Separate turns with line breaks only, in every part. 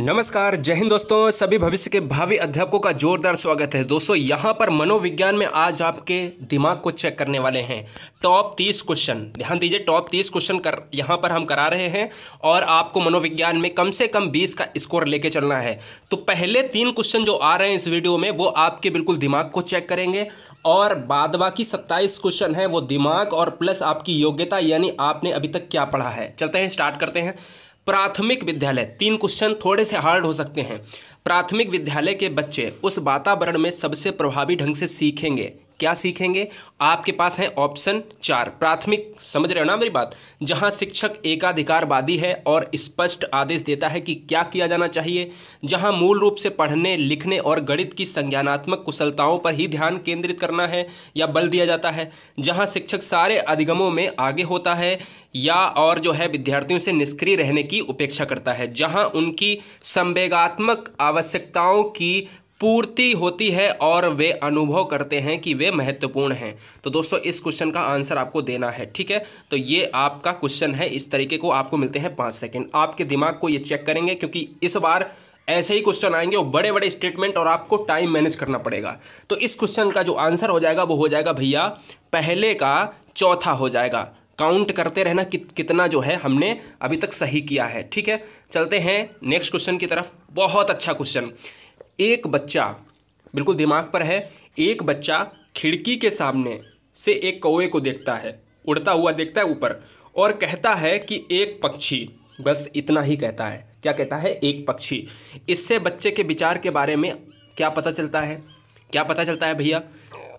नमस्कार जय हिंद दोस्तों सभी भविष्य के भावी अध्यापकों का जोरदार स्वागत है दोस्तों यहाँ पर मनोविज्ञान में आज आपके दिमाग को चेक करने वाले हैं टॉप तीस क्वेश्चन ध्यान दीजिए टॉप तीस क्वेश्चन कर यहां पर हम करा रहे हैं और आपको मनोविज्ञान में कम से कम बीस का स्कोर लेके चलना है तो पहले तीन क्वेश्चन जो आ रहे हैं इस वीडियो में वो आपके बिल्कुल दिमाग को चेक करेंगे और बाद बाकी सत्ताईस क्वेश्चन है वो दिमाग और प्लस आपकी योग्यता यानी आपने अभी तक क्या पढ़ा है चलते हैं स्टार्ट करते हैं प्राथमिक विद्यालय तीन क्वेश्चन थोड़े से हार्ड हो सकते हैं प्राथमिक विद्यालय के बच्चे उस वातावरण में सबसे प्रभावी ढंग से सीखेंगे क्या सीखेंगे आपके पास है ऑप्शन चार प्राथमिक समझ रहे हो ना मेरी बात जहां शिक्षक एकाधिकारवादी है और स्पष्ट आदेश देता है कि क्या किया जाना चाहिए जहां मूल रूप से पढ़ने लिखने और गणित की संज्ञानात्मक कुशलताओं पर ही ध्यान केंद्रित करना है या बल दिया जाता है जहां शिक्षक सारे अधिगमों में आगे होता है या और जो है विद्यार्थियों से निष्क्रिय रहने की उपेक्षा करता है जहां उनकी संवेगात्मक आवश्यकताओं की पूर्ति होती है और वे अनुभव करते हैं कि वे महत्वपूर्ण हैं तो दोस्तों इस क्वेश्चन का आंसर आपको देना है ठीक है तो ये आपका क्वेश्चन है इस तरीके को आपको मिलते हैं पाँच सेकेंड आपके दिमाग को ये चेक करेंगे क्योंकि इस बार ऐसे ही क्वेश्चन आएंगे और बड़े बड़े स्टेटमेंट और आपको टाइम मैनेज करना पड़ेगा तो इस क्वेश्चन का जो आंसर हो जाएगा वो हो जाएगा भैया पहले का चौथा हो जाएगा काउंट करते रहना कि, कितना जो है हमने अभी तक सही किया है ठीक है चलते हैं नेक्स्ट क्वेश्चन की तरफ बहुत अच्छा क्वेश्चन एक बच्चा बिल्कुल दिमाग पर है एक बच्चा खिड़की के सामने से एक कौए को देखता है उड़ता हुआ देखता है ऊपर और कहता है कि एक पक्षी बस इतना ही कहता है क्या कहता है एक पक्षी इससे बच्चे के विचार के बारे में क्या पता चलता है क्या पता चलता है भैया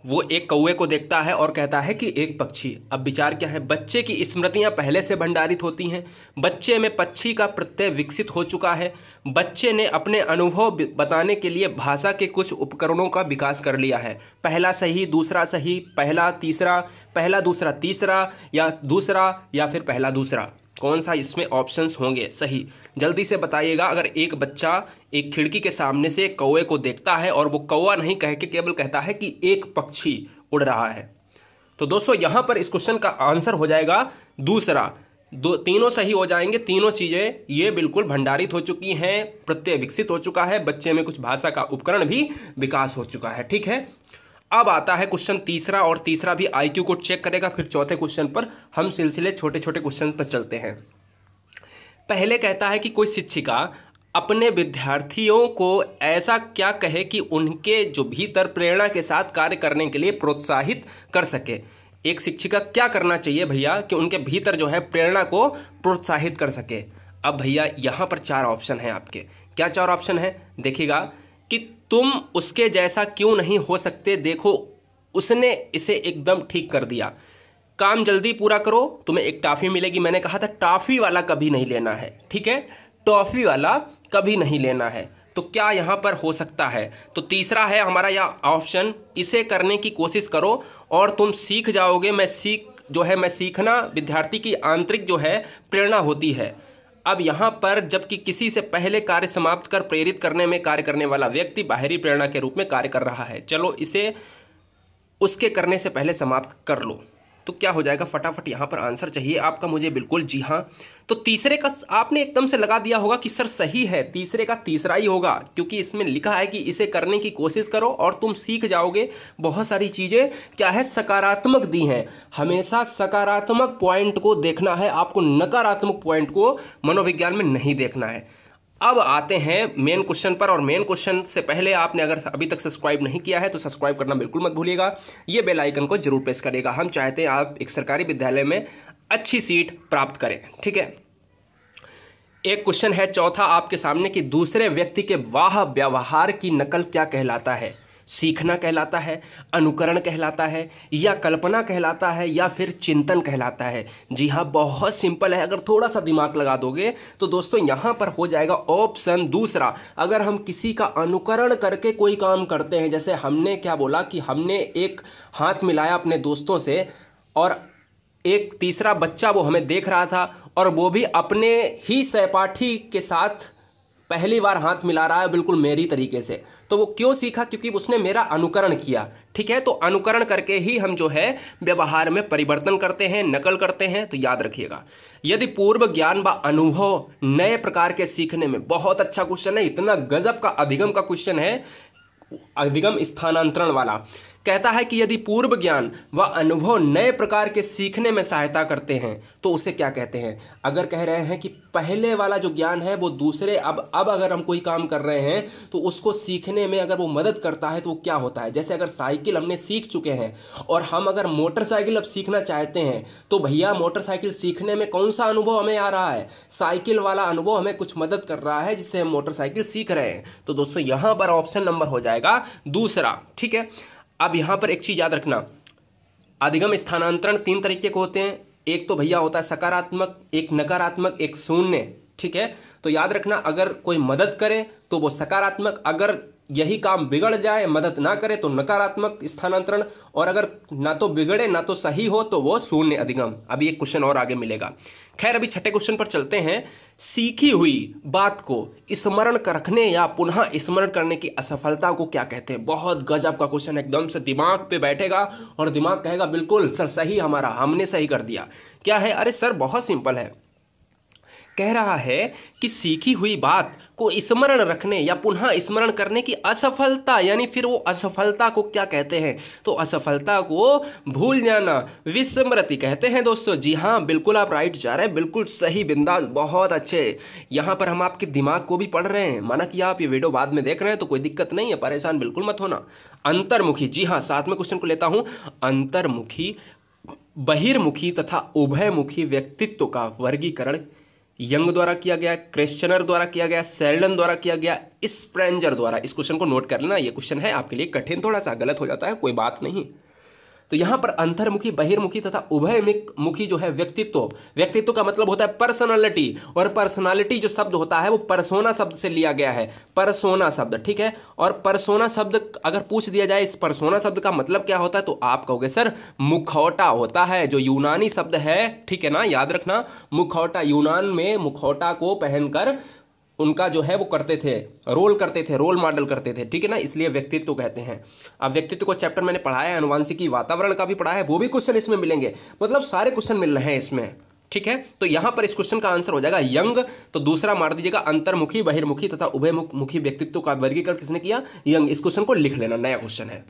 वो एक कौए को देखता है और कहता है कि एक पक्षी अब विचार क्या है बच्चे की स्मृतियाँ पहले से भंडारित होती हैं बच्चे में पक्षी का प्रत्यय विकसित हो चुका है बच्चे ने अपने अनुभव बताने के लिए भाषा के कुछ उपकरणों का विकास कर लिया है पहला सही दूसरा सही पहला तीसरा पहला दूसरा तीसरा या दूसरा या फिर पहला दूसरा कौन सा इसमें ऑप्शंस होंगे सही जल्दी से बताइएगा अगर एक बच्चा एक खिड़की के सामने से कौए को देखता है और वो कौआ नहीं कह के केवल कहता है कि एक पक्षी उड़ रहा है तो दोस्तों यहाँ पर इस क्वेश्चन का आंसर हो जाएगा दूसरा दो तीनों सही हो जाएंगे तीनों चीज़ें ये बिल्कुल भंडारित हो चुकी हैं प्रत्यय विकसित हो चुका है बच्चे में कुछ भाषा का उपकरण भी विकास हो चुका है ठीक है अब आता है क्वेश्चन तीसरा और तीसरा भी आईक्यू को चेक करेगा फिर चौथे क्वेश्चन पर हम सिलसिले छोटे छोटे क्वेश्चन पर चलते हैं पहले कहता है कि कोई शिक्षिका अपने विद्यार्थियों को ऐसा क्या कहे कि उनके जो भीतर प्रेरणा के साथ कार्य करने के लिए प्रोत्साहित कर सके एक शिक्षिका क्या करना चाहिए भैया कि उनके भीतर जो है प्रेरणा को प्रोत्साहित कर सके अब भैया यहाँ पर चार ऑप्शन हैं आपके क्या चार ऑप्शन है देखिएगा कि तुम उसके जैसा क्यों नहीं हो सकते देखो उसने इसे एकदम ठीक कर दिया काम जल्दी पूरा करो तुम्हें एक टॉफ़ी मिलेगी मैंने कहा था टॉफ़ी वाला कभी नहीं लेना है ठीक है टॉफ़ी वाला कभी नहीं लेना है तो क्या यहाँ पर हो सकता है तो तीसरा है हमारा यह ऑप्शन इसे करने की कोशिश करो और तुम सीख जाओगे मैं सीख जो है मैं सीखना विद्यार्थी की आंतरिक जो है प्रेरणा होती है अब यहाँ पर जबकि किसी से पहले कार्य समाप्त कर प्रेरित करने में कार्य करने वाला व्यक्ति बाहरी प्रेरणा के रूप में कार्य कर रहा है चलो इसे उसके करने से पहले समाप्त कर लो तो क्या हो जाएगा फटाफट यहाँ पर आंसर चाहिए आपका मुझे बिल्कुल जी हाँ तो तीसरे का आपने एकदम से लगा दिया होगा कि सर सही है तीसरे का तीसरा ही होगा क्योंकि इसमें लिखा है कि इसे करने की कोशिश करो और तुम सीख जाओगे बहुत सारी चीज़ें क्या है सकारात्मक दी हैं हमेशा सकारात्मक पॉइंट को देखना है आपको नकारात्मक पॉइंट को मनोविज्ञान में नहीं देखना है अब आते हैं मेन क्वेश्चन पर और मेन क्वेश्चन से पहले आपने अगर अभी तक सब्सक्राइब नहीं किया है तो सब्सक्राइब करना बिल्कुल मत भूलिएगा ये बेल आइकन को जरूर प्रेस करेगा हम चाहते हैं आप एक सरकारी विद्यालय में अच्छी सीट प्राप्त करें ठीक है एक क्वेश्चन है चौथा आपके सामने कि दूसरे व्यक्ति के वाह व्यवहार की नकल क्या कहलाता है सीखना कहलाता है अनुकरण कहलाता है या कल्पना कहलाता है या फिर चिंतन कहलाता है जी हाँ बहुत सिंपल है अगर थोड़ा सा दिमाग लगा दोगे तो दोस्तों यहाँ पर हो जाएगा ऑप्शन दूसरा अगर हम किसी का अनुकरण करके कोई काम करते हैं जैसे हमने क्या बोला कि हमने एक हाथ मिलाया अपने दोस्तों से और एक तीसरा बच्चा वो हमें देख रहा था और वो भी अपने ही सहपाठी के साथ पहली बार हाथ मिला रहा है बिल्कुल मेरी तरीके से तो वो क्यों सीखा क्योंकि उसने मेरा अनुकरण किया ठीक है तो अनुकरण करके ही हम जो है व्यवहार में परिवर्तन करते हैं नकल करते हैं तो याद रखिएगा यदि पूर्व ज्ञान व अनुभव नए प्रकार के सीखने में बहुत अच्छा क्वेश्चन है इतना गजब का अधिगम का क्वेश्चन है अधिगम स्थानांतरण वाला कहता है कि यदि पूर्व ज्ञान व अनुभव नए प्रकार के सीखने में सहायता करते हैं तो उसे क्या कहते हैं अगर कह रहे हैं कि पहले वाला जो ज्ञान है वो दूसरे अब अब अगर हम कोई काम कर रहे हैं तो उसको सीखने में अगर वो मदद करता है तो वो क्या होता है जैसे अगर साइकिल हमने सीख चुके हैं और हम अगर मोटरसाइकिल अब सीखना चाहते हैं तो भैया मोटरसाइकिल सीखने में कौन सा अनुभव हमें आ रहा है साइकिल वाला अनुभव हमें कुछ मदद कर रहा है जिससे हम मोटरसाइकिल सीख रहे हैं तो दोस्तों यहाँ पर ऑप्शन नंबर हो जाएगा दूसरा ठीक है अब यहाँ पर एक चीज़ याद रखना अधिगम स्थानांतरण तीन तरीके के होते हैं एक तो भैया होता है सकारात्मक एक नकारात्मक एक शून्य ठीक है तो याद रखना अगर कोई मदद करे तो वो सकारात्मक अगर यही काम बिगड़ जाए मदद ना करे तो नकारात्मक स्थानांतरण और अगर ना तो बिगड़े ना तो सही हो तो वो शून्य अधिगम अभी एक क्वेश्चन और आगे मिलेगा खैर अभी छठे क्वेश्चन पर चलते हैं सीखी हुई बात को स्मरण रखने या पुनः स्मरण करने की असफलता को क्या कहते हैं बहुत गजब का क्वेश्चन एकदम से दिमाग पे बैठेगा और दिमाग कहेगा बिल्कुल सर सही हमारा हमने सही कर दिया क्या है अरे सर बहुत सिंपल है कह रहा है कि सीखी हुई बात को स्मरण रखने या पुनः स्मरण करने की असफलता यानी फिर वो असफलता को क्या कहते हैं तो असफलता को भूल जाना विस्मृति कहते हैं दोस्तों जी हाँ बिल्कुल आप राइट जा रहे हैं बिल्कुल सही बिंदास बहुत अच्छे यहाँ पर हम आपके दिमाग को भी पढ़ रहे हैं माना कि आप ये वीडियो बाद में देख रहे हैं तो कोई दिक्कत नहीं है परेशान बिल्कुल मत होना अंतर्मुखी जी हाँ साथ में क्वेश्चन को लेता हूँ अंतर्मुखी बहिर्मुखी तथा उभयमुखी व्यक्तित्व का वर्गीकरण यंग द्वारा किया गया क्रिश्चनर द्वारा किया गया सेल्डन द्वारा किया गया स्प्रेंजर द्वारा इस क्वेश्चन को नोट कर लेना ये क्वेश्चन है आपके लिए कठिन थोड़ा सा गलत हो जाता है कोई बात नहीं तो यहां पर अंतर्मुखी बहिर्मुखी तथा उभय मुखी जो है व्यक्तित्व व्यक्तित्व का मतलब होता है पर्सनालिटी और पर्सनालिटी जो शब्द होता है वो परसोना शब्द से लिया गया है परसोना शब्द ठीक है और परसोना शब्द अगर पूछ दिया जाए इस परसोना शब्द का मतलब क्या होता है तो आप कहोगे सर मुखौटा होता है जो यूनानी शब्द है ठीक है ना याद रखना मुखौटा यूनान में मुखौटा को पहनकर उनका जो है वो करते थे रोल करते थे रोल मॉडल करते थे ठीक है ना इसलिए व्यक्तित्व कहते हैं अब व्यक्तित्व को चैप्टर मैंने पढ़ाया है अनुवांशिकी वातावरण का भी पढ़ा है वो भी क्वेश्चन इसमें मिलेंगे मतलब सारे क्वेश्चन मिल रहे हैं इसमें ठीक है तो यहां पर इस क्वेश्चन का आंसर हो जाएगा यंग तो दूसरा मार दीजिएगा अंतर्मुखी बहिर्मुखी तथा उभयमुखी व्यक्तित्व का वर्गीकरण किसने किया यंग इस क्वेश्चन को लिख लेना नया क्वेश्चन है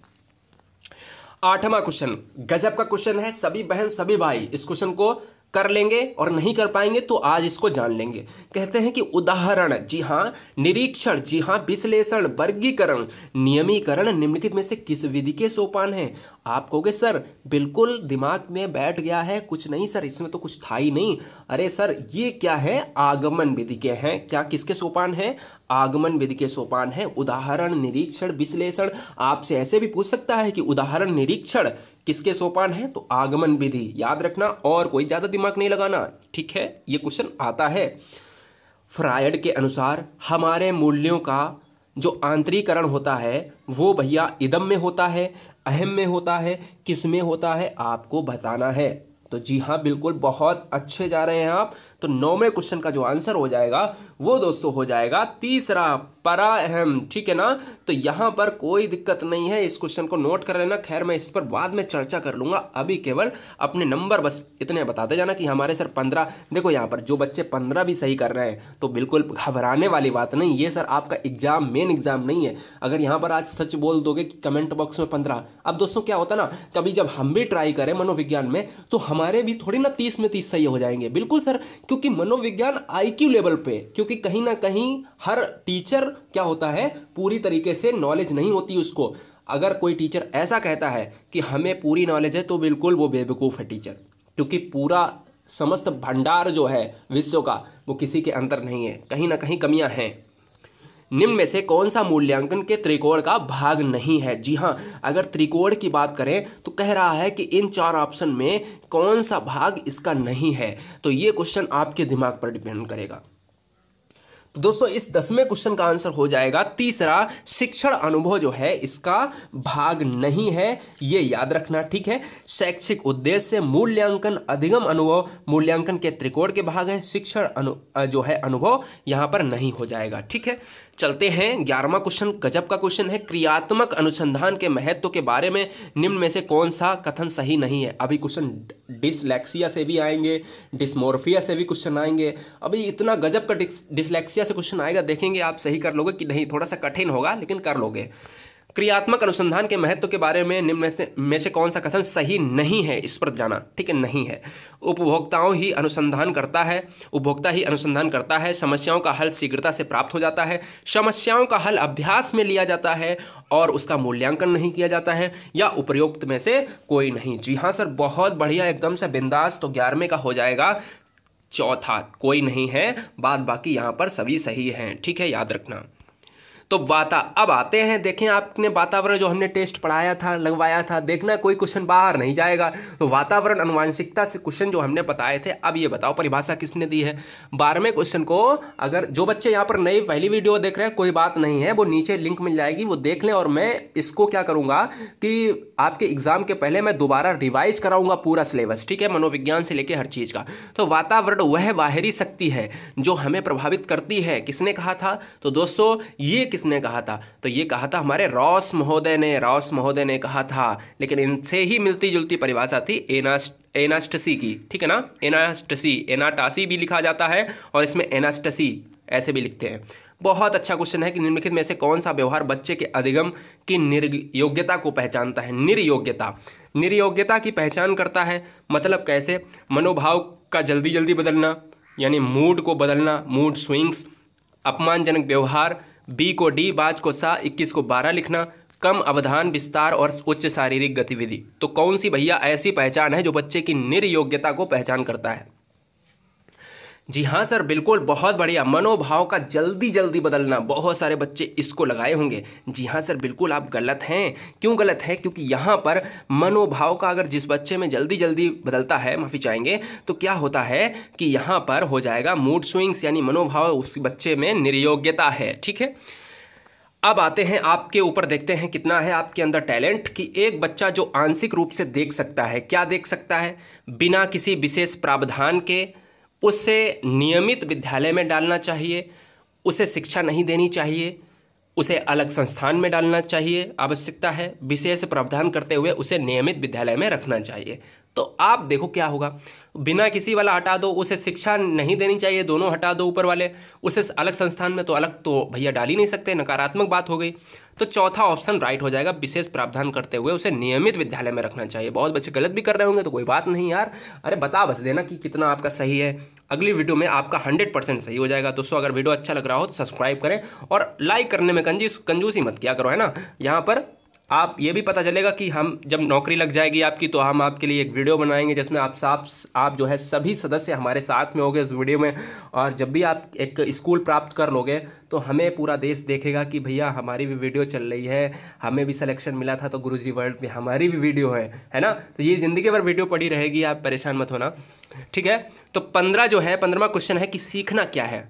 आठवां क्वेश्चन गजब का क्वेश्चन है सभी बहन सभी भाई इस क्वेश्चन को कर लेंगे और नहीं कर पाएंगे तो आज इसको जान लेंगे कहते हैं कि उदाहरण जी हाँ निरीक्षण जी हाँ विश्लेषण वर्गीकरण नियमीकरण निम्नलिखित में से किस विधि के सोपान है आप कहोगे सर बिल्कुल दिमाग में बैठ गया है कुछ नहीं सर इसमें तो कुछ था ही नहीं अरे सर ये क्या है आगमन विधि के हैं क्या किसके सोपान है आगमन विधि के सोपान है उदाहरण निरीक्षण विश्लेषण आपसे ऐसे भी पूछ सकता है कि उदाहरण निरीक्षण किसके सोपान है तो आगमन विधि याद रखना और कोई ज़्यादा दिमाग नहीं लगाना ठीक है ये क्वेश्चन आता है फ्रायड के अनुसार हमारे मूल्यों का जो आंतरिकरण होता है वो भैया इदम में होता है अहम में होता है किस में होता है आपको बताना है तो जी हाँ बिल्कुल बहुत अच्छे जा रहे हैं आप तो नौवें क्वेश्चन का जो आंसर हो जाएगा वो दोस्तों हो जाएगा तीसरा परा अहम ठीक है ना तो यहां पर कोई दिक्कत नहीं है इस क्वेश्चन को नोट कर लेना खैर मैं इस पर बाद में चर्चा कर लूंगा अभी केवल अपने नंबर बस इतने बताते जाना कि हमारे सर पंद्रह देखो यहां पर जो बच्चे पंद्रह भी सही कर रहे हैं तो बिल्कुल घबराने वाली बात नहीं ये सर आपका एग्जाम मेन एग्जाम नहीं है अगर यहां पर आज सच बोल दोगे कि कमेंट बॉक्स में पंद्रह अब दोस्तों क्या होता ना कभी जब हम भी ट्राई करें मनोविज्ञान में तो हमारे भी थोड़ी ना तीस में तीस सही हो जाएंगे बिल्कुल सर क्योंकि मनोविज्ञान आईक्यू लेवल पे क्योंकि कहीं ना कहीं हर टीचर क्या होता है पूरी तरीके से नॉलेज नहीं होती उसको अगर कोई टीचर ऐसा कहता है कि हमें पूरी नॉलेज है तो बिल्कुल वो बेवकूफ़ है टीचर क्योंकि पूरा समस्त भंडार जो है विश्व का वो किसी के अंतर नहीं है कहीं ना कहीं कमियां हैं निम्न में से कौन सा मूल्यांकन के त्रिकोण का भाग नहीं है जी हाँ अगर त्रिकोण की बात करें तो कह रहा है कि इन चार ऑप्शन में कौन सा भाग इसका नहीं है तो ये क्वेश्चन आपके दिमाग पर डिपेंड करेगा तो दोस्तों इस दसवें क्वेश्चन का आंसर हो जाएगा तीसरा शिक्षण अनुभव जो है इसका भाग नहीं है ये याद रखना ठीक है शैक्षिक उद्देश्य मूल्यांकन अधिगम अनुभव मूल्यांकन के त्रिकोण के भाग हैं शिक्षण अनु जो है अनुभव यहाँ पर नहीं हो जाएगा ठीक है चलते हैं ग्यारहवा क्वेश्चन गजब का क्वेश्चन है क्रियात्मक अनुसंधान के महत्व के बारे में निम्न में से कौन सा कथन सही नहीं है अभी क्वेश्चन डिसलेक्सिया से भी आएंगे डिसमोर्फिया से भी क्वेश्चन आएंगे अभी इतना गजब का डिसलेक्सिया से क्वेश्चन आएगा देखेंगे आप सही कर लोगे कि नहीं थोड़ा सा कठिन होगा लेकिन कर लोगे क्रियात्मक अनुसंधान के महत्व के बारे में निम्न में, में से कौन सा कथन सही नहीं है इस पर जाना ठीक है नहीं है उपभोक्ताओं ही अनुसंधान करता है उपभोक्ता ही अनुसंधान करता है समस्याओं का हल शीघ्रता से प्राप्त हो जाता है समस्याओं का हल अभ्यास में लिया जाता है और उसका मूल्यांकन नहीं किया जाता है या उपयुक्त में से कोई नहीं जी हाँ सर बहुत बढ़िया एकदम से बिंदास तो ग्यारहवें का हो जाएगा चौथा कोई नहीं है बाद बाकी यहाँ पर सभी सही हैं ठीक है याद रखना तो वाता अब आते हैं देखें आपने वातावरण जो हमने टेस्ट पढ़ाया था लगवाया था देखना कोई क्वेश्चन बाहर नहीं जाएगा तो वातावरण अनुवांशिकता से क्वेश्चन जो हमने बताए थे अब ये बताओ परिभाषा किसने दी है बारहवें क्वेश्चन को अगर जो बच्चे यहाँ पर नई पहली वीडियो देख रहे हैं कोई बात नहीं है वो नीचे लिंक मिल जाएगी वो देख लें और मैं इसको क्या करूँगा कि आपके एग्जाम के पहले मैं दोबारा रिवाइज कराऊंगा पूरा सिलेबस ठीक है मनोविज्ञान से लेकर हर चीज़ का तो वातावरण वह बाहरी शक्ति है जो हमें प्रभावित करती है किसने कहा था तो दोस्तों ये किसने कहा था तो ये कहा था हमारे रॉस महोदय ने रॉस महोदय ने कहा था लेकिन इनसे ही मिलती जुलती परिभाषा थी एनास्ट एनास्टसी की ठीक है ना एनास्टसी एनाटासी भी लिखा जाता है और इसमें एनास्टसी ऐसे भी लिखते हैं बहुत अच्छा क्वेश्चन है कि निम्नलिखित में से कौन सा व्यवहार बच्चे के अधिगम की निर्योग्यता को पहचानता है निर्योग्यता निर्योग्यता की पहचान करता है मतलब कैसे मनोभाव का जल्दी जल्दी बदलना यानी मूड को बदलना मूड स्विंग्स अपमानजनक व्यवहार बी को डी बाज को सा इक्कीस को बारह लिखना कम अवधान विस्तार और उच्च शारीरिक गतिविधि तो कौन सी भैया ऐसी पहचान है जो बच्चे की निर्योग्यता को पहचान करता है जी हाँ सर बिल्कुल बहुत बढ़िया मनोभाव का जल्दी जल्दी बदलना बहुत सारे बच्चे इसको लगाए होंगे जी हाँ सर बिल्कुल आप गलत हैं क्यों गलत हैं क्योंकि यहाँ पर मनोभाव का अगर जिस बच्चे में जल्दी जल्दी बदलता है माफ़ी चाहेंगे तो क्या होता है कि यहाँ पर हो जाएगा मूड स्विंग्स यानी मनोभाव उस बच्चे में निर्योग्यता है ठीक है अब आते हैं आपके ऊपर देखते हैं कितना है आपके अंदर टैलेंट कि एक बच्चा जो आंशिक रूप से देख सकता है क्या देख सकता है बिना किसी विशेष प्रावधान के उसे नियमित विद्यालय में डालना चाहिए उसे शिक्षा नहीं देनी चाहिए उसे अलग संस्थान में डालना चाहिए आवश्यकता है विशेष प्रावधान करते हुए उसे नियमित विद्यालय में रखना चाहिए तो आप देखो क्या होगा बिना किसी वाला हटा दो उसे शिक्षा नहीं देनी चाहिए दोनों हटा दो ऊपर वाले उसे अलग संस्थान में तो अलग तो भैया डाल ही नहीं सकते नकारात्मक बात हो गई तो चौथा ऑप्शन राइट हो जाएगा विशेष प्रावधान करते हुए उसे नियमित विद्यालय में रखना चाहिए बहुत बच्चे गलत भी कर रहे होंगे तो कोई बात नहीं यार अरे बता बस देना कि कितना आपका सही है अगली वीडियो में आपका हंड्रेड परसेंट सही हो जाएगा दोस्तों अगर वीडियो अच्छा लग रहा हो तो सब्सक्राइब करें और लाइक करने में कंजूस कंजूसी मत किया करो है ना यहाँ पर आप ये भी पता चलेगा कि हम जब नौकरी लग जाएगी आपकी तो हम आपके लिए एक वीडियो बनाएंगे जिसमें आप साफ आप जो है सभी सदस्य हमारे साथ में होंगे उस वीडियो में और जब भी आप एक स्कूल प्राप्त कर लोगे तो हमें पूरा देश देखेगा कि भैया हमारी भी वीडियो चल रही है हमें भी सिलेक्शन मिला था तो गुरु वर्ल्ड में हमारी भी वीडियो है है ना तो ये ज़िंदगी भर वीडियो पड़ी रहेगी आप परेशान मत होना ठीक है तो पंद्रह जो है पंद्रहवा क्वेश्चन है कि सीखना क्या है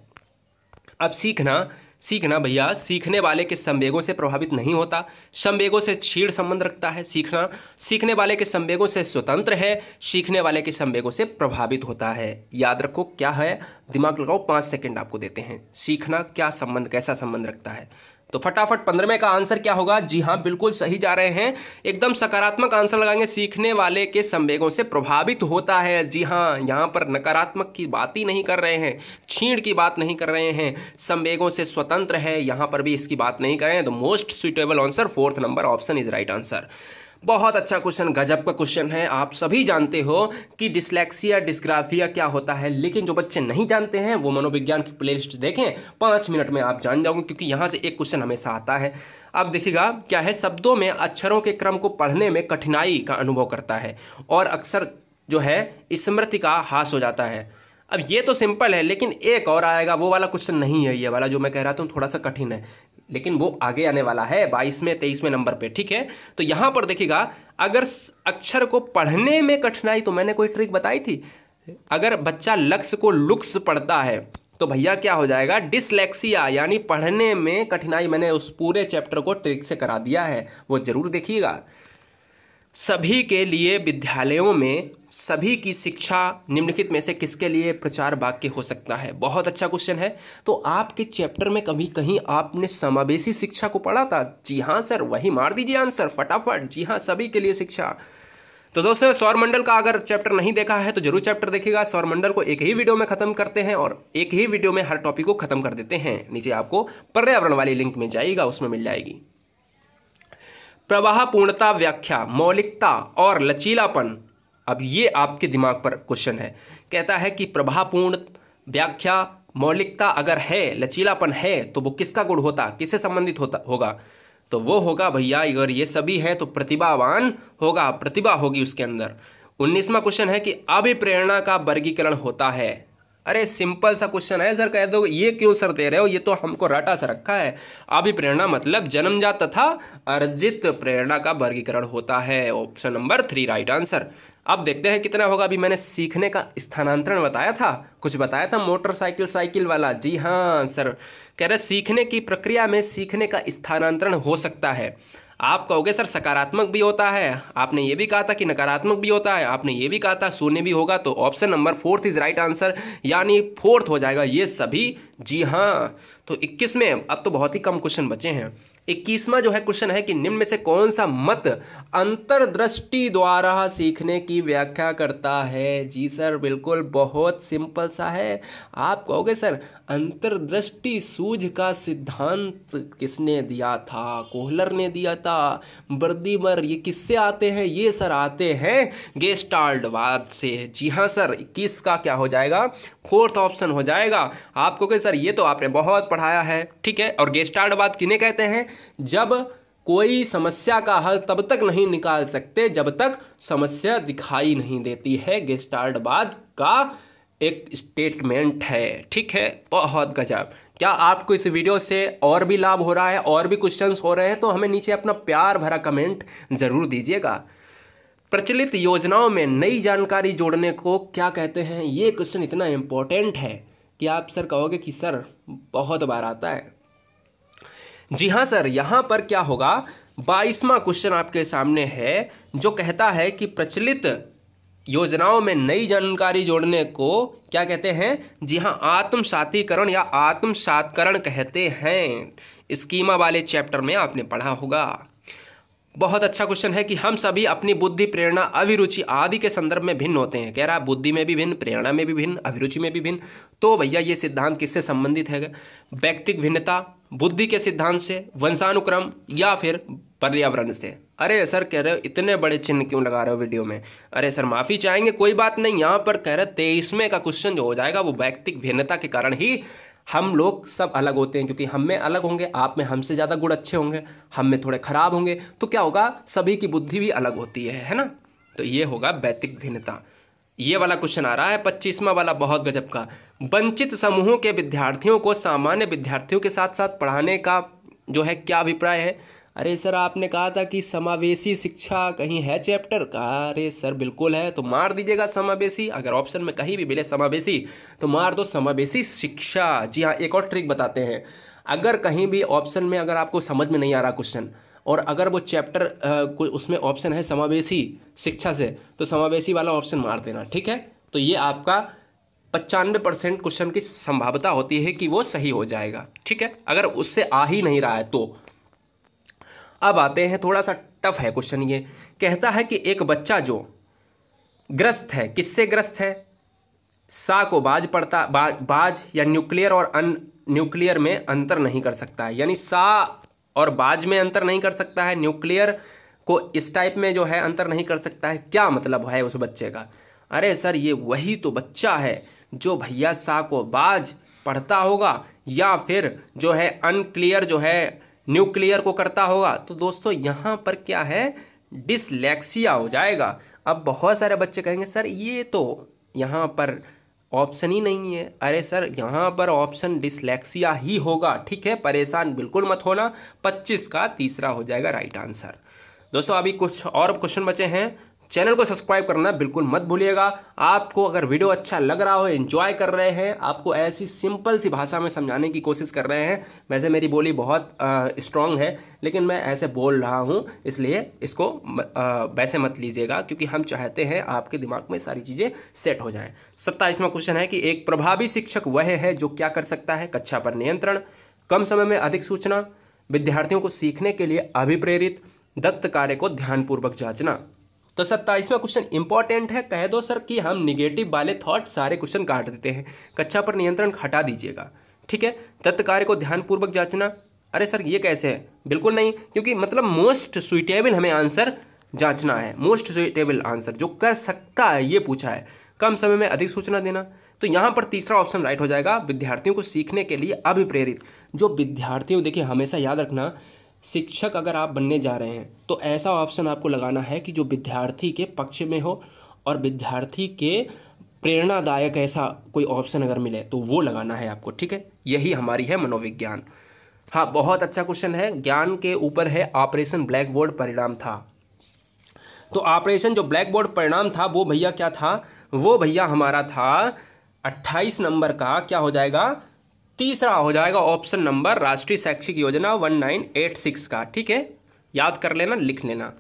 अब सीखना सीखना भैया सीखने वाले के संवेगों से प्रभावित नहीं होता संवेगों से छीड़ संबंध रखता है सीखना सीखने वाले के संवेगों से स्वतंत्र है सीखने वाले के संवेगों से प्रभावित होता है याद रखो क्या है दिमाग लगाओ पाँच सेकेंड आपको देते हैं सीखना क्या संबंध कैसा संबंध रखता है तो फटाफट पंद्रह का आंसर क्या होगा जी हाँ बिल्कुल सही जा रहे हैं एकदम सकारात्मक आंसर लगाएंगे सीखने वाले के संवेगों से प्रभावित होता है जी हाँ यहाँ पर नकारात्मक की बात ही नहीं कर रहे हैं छीण की बात नहीं कर रहे हैं संवेगों से स्वतंत्र है यहाँ पर भी इसकी बात नहीं करें तो most suitable answer fourth number option is right answer बहुत अच्छा क्वेश्चन गजब का क्वेश्चन है आप सभी जानते हो कि डिसलेक्सिया डिस्ग्राफिया क्या होता है लेकिन जो बच्चे नहीं जानते हैं वो मनोविज्ञान की प्लेलिस्ट देखें पाँच मिनट में आप जान जाओगे क्योंकि यहाँ से एक क्वेश्चन हमेशा आता है अब देखिएगा क्या है शब्दों में अक्षरों के क्रम को पढ़ने में कठिनाई का अनुभव करता है और अक्सर जो है स्मृति का हास हो जाता है अब ये तो सिंपल है लेकिन एक और आएगा वो वाला क्वेश्चन नहीं है ये वाला जो मैं कह रहा था थोड़ा सा कठिन है लेकिन वो आगे आने वाला है बाईस में तेईस में नंबर पे ठीक है तो यहां पर देखिएगा अगर अक्षर को पढ़ने में कठिनाई तो मैंने कोई ट्रिक बताई थी अगर बच्चा लक्ष्य को लुक्स पढ़ता है तो भैया क्या हो जाएगा डिसलेक्सिया यानी पढ़ने में कठिनाई मैंने उस पूरे चैप्टर को ट्रिक से करा दिया है वो जरूर देखिएगा सभी के लिए विद्यालयों में सभी की शिक्षा निम्नलिखित में से किसके लिए प्रचार वाक्य हो सकता है बहुत अच्छा क्वेश्चन है तो आपके चैप्टर में कभी कहीं आपने समावेशी शिक्षा को पढ़ा था जी हाँ सर वही मार दीजिए आंसर फटाफट जी हाँ सभी के लिए शिक्षा तो दोस्तों सौरमंडल का अगर चैप्टर नहीं देखा है तो जरूर चैप्टर देखिएगा सौरमंडल को एक ही वीडियो में खत्म करते हैं और एक ही वीडियो में हर टॉपिक को खत्म कर देते हैं नीचे आपको पर्यावरण वाली लिंक में जाएगा उसमें मिल जाएगी प्रवाह पूर्णता व्याख्या मौलिकता और लचीलापन अब ये आपके दिमाग पर क्वेश्चन है कहता है कि प्रभापूर्ण व्याख्या मौलिकता अगर है लचीलापन है तो वो किसका गुण होता किससे संबंधित होता होगा तो वो होगा भैया अगर ये सभी हैं तो प्रतिभावान होगा प्रतिभा होगी उसके अंदर उन्नीसवा क्वेश्चन है कि अभिप्रेरणा का वर्गीकरण होता है अरे सिंपल सा क्वेश्चन है सर कह दो ये क्यों सर दे रहे हो ये तो हमको रटा सा रखा है अभिप्रेरणा मतलब जन्मजात तथा अर्जित प्रेरणा का वर्गीकरण होता है option number three right answer अब देखते हैं कितना होगा अभी मैंने सीखने का स्थानांतरण बताया था कुछ बताया था मोटरसाइकिल साइकिल वाला जी हाँ सर कह रहे सीखने की प्रक्रिया में सीखने का स्थानांतरण हो सकता है आप कहोगे सर सकारात्मक भी होता है आपने ये भी कहा था कि नकारात्मक भी होता है आपने ये भी कहा था शून्य भी होगा तो option number fourth is right answer यानी फोर्थ हो जाएगा ये सभी जी हाँ तो 21 में अब तो बहुत ही कम क्वेश्चन बचे हैं इक्कीसवा जो है क्वेश्चन है कि निम्न में से कौन सा मत अंतरदृष्टि द्वारा सीखने की व्याख्या करता है जी सर बिल्कुल बहुत सिंपल सा है आप कहोगे सर अंतरदृष्टि सूझ का सिद्धांत किसने दिया था कोहलर ने दिया था बर्दीमर ये किससे आते हैं ये सर आते हैं गेस्टाल्डवाद से जी हाँ सर इक्कीस का क्या हो जाएगा फोर्थ ऑप्शन हो जाएगा आपको कहे सर ये तो आपने बहुत पढ़ाया है ठीक है और बात किन्हें कहते हैं जब कोई समस्या का हल तब तक नहीं निकाल सकते जब तक समस्या दिखाई नहीं देती है बाद का एक स्टेटमेंट है ठीक है बहुत गजब क्या आपको इस वीडियो से और भी लाभ हो रहा है और भी क्वेश्चंस हो रहे हैं तो हमें नीचे अपना प्यार भरा कमेंट ज़रूर दीजिएगा प्रचलित योजनाओं में नई जानकारी जोड़ने को क्या कहते हैं ये क्वेश्चन इतना इम्पोर्टेंट है कि आप सर कहोगे कि सर बहुत बार आता है जी हाँ सर यहाँ पर क्या होगा बाईसवा क्वेश्चन आपके सामने है जो कहता है कि प्रचलित योजनाओं में नई जानकारी जोड़ने को क्या कहते हैं जी हाँ आत्मसातीकरण या आत्मसातकरण कहते हैं स्कीमा वाले चैप्टर में आपने पढ़ा होगा बहुत अच्छा क्वेश्चन है कि हम सभी अपनी बुद्धि प्रेरणा अभिरुचि आदि के संदर्भ में भिन्न होते हैं कह रहा है बुद्धि में भी भिन्न प्रेरणा में भी भिन्न अभिरुचि में भी भिन्न तो भैया ये सिद्धांत किससे संबंधित है व्यक्तिक भिन्नता बुद्धि के सिद्धांत से वंशानुक्रम या फिर पर्यावरण से अरे सर कह रहे हो इतने बड़े चिन्ह क्यों लगा रहे हो वीडियो में अरे सर माफी चाहेंगे कोई बात नहीं यहाँ पर कह रहे तेईसवें का क्वेश्चन जो हो जाएगा वो व्यक्तिक भिन्नता के कारण ही हम लोग सब अलग होते हैं क्योंकि हम में अलग होंगे आप में हमसे ज़्यादा गुण अच्छे होंगे हम में थोड़े खराब होंगे तो क्या होगा सभी की बुद्धि भी अलग होती है है ना तो ये होगा वैतिक भिन्नता ये वाला क्वेश्चन आ रहा है पच्चीसवा वाला बहुत गजब का वंचित समूहों के विद्यार्थियों को सामान्य विद्यार्थियों के साथ साथ पढ़ाने का जो है क्या अभिप्राय है अरे सर आपने कहा था कि समावेशी शिक्षा कहीं है चैप्टर कहा अरे सर बिल्कुल है तो मार दीजिएगा समावेशी अगर ऑप्शन में कहीं भी मिले समावेशी तो मार दो समावेशी शिक्षा जी हाँ एक और ट्रिक बताते हैं अगर कहीं भी ऑप्शन में अगर आपको समझ में नहीं आ रहा क्वेश्चन और अगर वो चैप्टर कोई उसमें ऑप्शन है समावेशी शिक्षा से तो समावेशी वाला ऑप्शन मार देना ठीक है तो ये आपका पचानवे परसेंट क्वेश्चन की संभावना होती है कि वो सही हो जाएगा ठीक है अगर उससे आ ही नहीं रहा है तो अब आते हैं थोड़ा सा टफ है क्वेश्चन ये कहता है कि एक बच्चा जो ग्रस्त है किससे ग्रस्त है सा को बाज पड़ता बा, बाज या न्यूक्लियर और अन न्यूक्लियर में अंतर नहीं कर सकता है यानी सा और बाज में अंतर नहीं कर सकता है न्यूक्लियर को इस टाइप में जो है अंतर नहीं कर सकता है क्या मतलब है उस बच्चे का अरे सर ये वही तो बच्चा है जो भैया सा को बाज पढ़ता होगा या फिर जो है अनक्लियर जो है न्यूक्लियर को करता होगा तो दोस्तों यहाँ पर क्या है डिसलेक्सिया हो जाएगा अब बहुत सारे बच्चे कहेंगे सर ये तो यहाँ पर ऑप्शन ही नहीं है अरे सर यहाँ पर ऑप्शन डिसलेक्सिया ही होगा ठीक है परेशान बिल्कुल मत होना 25 का तीसरा हो जाएगा राइट आंसर दोस्तों अभी कुछ और क्वेश्चन बचे हैं चैनल को सब्सक्राइब करना बिल्कुल मत भूलिएगा आपको अगर वीडियो अच्छा लग रहा हो एंजॉय कर रहे हैं आपको ऐसी सिंपल सी भाषा में समझाने की कोशिश कर रहे हैं वैसे मेरी बोली बहुत स्ट्रांग है लेकिन मैं ऐसे बोल रहा हूँ इसलिए इसको आ, वैसे मत लीजिएगा क्योंकि हम चाहते हैं आपके दिमाग में सारी चीज़ें सेट हो जाएँ सत्ताईसवां क्वेश्चन है कि एक प्रभावी शिक्षक वह है जो क्या कर सकता है कक्षा पर नियंत्रण कम समय में अधिक सूचना विद्यार्थियों को सीखने के लिए अभिप्रेरित दत्त कार्य को ध्यानपूर्वक जांचना तो सत्ताईसवा क्वेश्चन इंपॉर्टेंट है कह दो सर कि हम निगेटिव वाले थॉट सारे क्वेश्चन काट देते हैं कक्षा पर नियंत्रण हटा दीजिएगा ठीक है तत्कार्य को ध्यानपूर्वक जांचना अरे सर ये कैसे है बिल्कुल नहीं क्योंकि मतलब मोस्ट सुइटेबल हमें आंसर जांचना है मोस्ट सुइटेबल आंसर जो कर सकता है ये पूछा है कम समय में अधिक सूचना देना तो यहाँ पर तीसरा ऑप्शन राइट हो जाएगा विद्यार्थियों को सीखने के लिए अभिप्रेरित जो विद्यार्थियों देखिए हमेशा याद रखना शिक्षक अगर आप बनने जा रहे हैं तो ऐसा ऑप्शन आपको लगाना है कि जो विद्यार्थी के पक्ष में हो और विद्यार्थी के प्रेरणादायक ऐसा कोई ऑप्शन अगर मिले तो वो लगाना है आपको ठीक है यही हमारी है मनोविज्ञान हाँ बहुत अच्छा क्वेश्चन है ज्ञान के ऊपर है ऑपरेशन ब्लैक बोर्ड परिणाम था तो ऑपरेशन जो ब्लैक बोर्ड परिणाम था वो भैया क्या था वो भैया हमारा था 28 नंबर का क्या हो जाएगा तीसरा हो जाएगा ऑप्शन नंबर राष्ट्रीय शैक्षिक योजना वन नाइन एट सिक्स का ठीक है याद कर लेना लिख लेना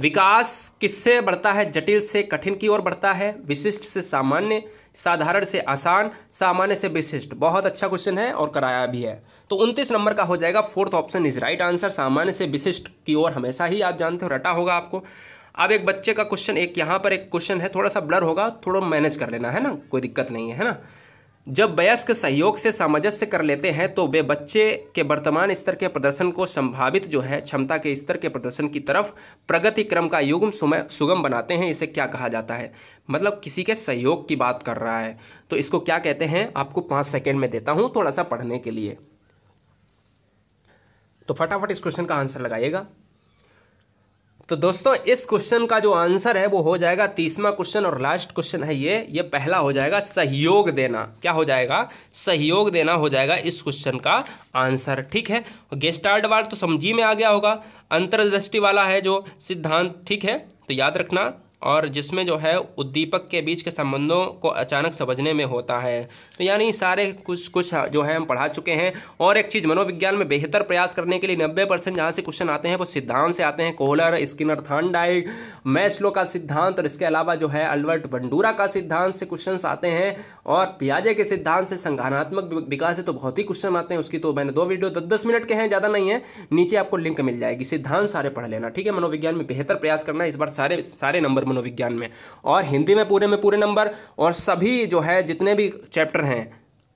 विकास किससे बढ़ता है जटिल से कठिन की ओर बढ़ता है विशिष्ट से सामान्य साधारण से आसान सामान्य से विशिष्ट बहुत अच्छा क्वेश्चन है और कराया भी है तो उनतीस नंबर का हो जाएगा fourth option is right answer सामान्य से विशिष्ट की ओर हमेशा ही आप जानते हो रटा होगा आपको अब एक बच्चे का क्वेश्चन एक यहाँ पर एक क्वेश्चन है थोड़ा सा ब्लर होगा थोड़ा मैनेज कर लेना है ना कोई दिक्कत नहीं है ना जब वयस्क सहयोग से सामंजस्य कर लेते हैं तो वे बच्चे के वर्तमान स्तर के प्रदर्शन को संभावित जो है क्षमता के स्तर के प्रदर्शन की तरफ प्रगति क्रम का युगम सुगम बनाते हैं इसे क्या कहा जाता है मतलब किसी के सहयोग की बात कर रहा है तो इसको क्या कहते हैं आपको पाँच सेकेंड में देता हूँ थोड़ा सा पढ़ने के लिए तो फटाफट इस क्वेश्चन का आंसर लगाइएगा तो दोस्तों इस क्वेश्चन का जो आंसर है वो हो जाएगा तीसवा क्वेश्चन और लास्ट क्वेश्चन है ये ये पहला हो जाएगा सहयोग देना क्या हो जाएगा सहयोग देना हो जाएगा इस क्वेश्चन का आंसर ठीक है गेस्टार्ड वार तो समझी में आ गया होगा अंतर्दृष्टि वाला है जो सिद्धांत ठीक है तो याद रखना और जिसमें जो है उद्दीपक के बीच के संबंधों को अचानक समझने में होता है तो यानी सारे कुछ कुछ जो है हम पढ़ा चुके हैं और एक चीज़ मनोविज्ञान में बेहतर प्रयास करने के लिए नब्बे परसेंट जहाँ से क्वेश्चन आते हैं वो सिद्धांत से आते हैं कोहलर स्किनर थानडाइक मैस्लो का सिद्धांत और इसके अलावा जो है अल्बर्ट बंडूरा का सिद्धांत से क्वेश्चन आते हैं और पियाजे के सिद्धांत से संज्ञानात्मक विकास से तो बहुत ही क्वेश्चन आते हैं उसकी तो मैंने दो वीडियो दस दस मिनट के हैं ज़्यादा नहीं है नीचे आपको लिंक मिल जाएगी सिद्धांत सारे पढ़ लेना ठीक है मनोविज्ञान में बेहतर प्रयास करना इस बार सारे सारे नंबर और मनोविज्ञान में और हिंदी में पूरे में पूरे नंबर और सभी जो है जितने भी चैप्टर हैं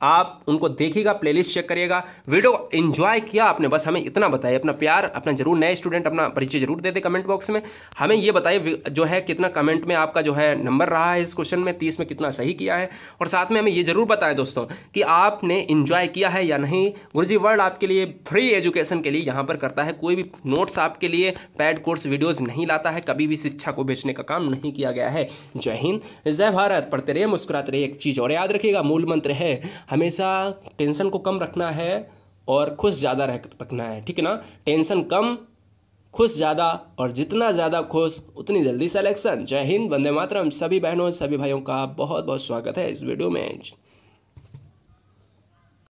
आप उनको देखिएगा प्लेलिस्ट चेक करिएगा वीडियो एंजॉय किया आपने बस हमें इतना बताइए अपना प्यार अपना जरूर नए स्टूडेंट अपना परिचय जरूर दे दे कमेंट बॉक्स में हमें ये बताइए जो है कितना कमेंट में आपका जो है नंबर रहा है इस क्वेश्चन में तीस में कितना सही किया है और साथ में हमें ये जरूर बताएं दोस्तों कि आपने इंजॉय किया है या नहीं गुरु जी वर्ल्ड आपके लिए फ्री एजुकेशन के लिए यहाँ पर करता है कोई भी नोट्स आपके लिए पैड कोर्स वीडियोज़ नहीं लाता है कभी भी शिक्षा को बेचने का काम नहीं किया गया है जय हिंद जय भारत पढ़ते रहिए मुस्कुराते रहिए एक चीज़ और याद रखिएगा मूल मंत्र है हमेशा टेंशन को कम रखना है और खुश ज़्यादा रखना है ठीक है ना टेंशन कम खुश ज़्यादा और जितना ज़्यादा खुश उतनी जल्दी सेलेक्शन जय हिंद वंदे मातरम सभी बहनों सभी भाइयों का बहुत बहुत स्वागत है इस वीडियो में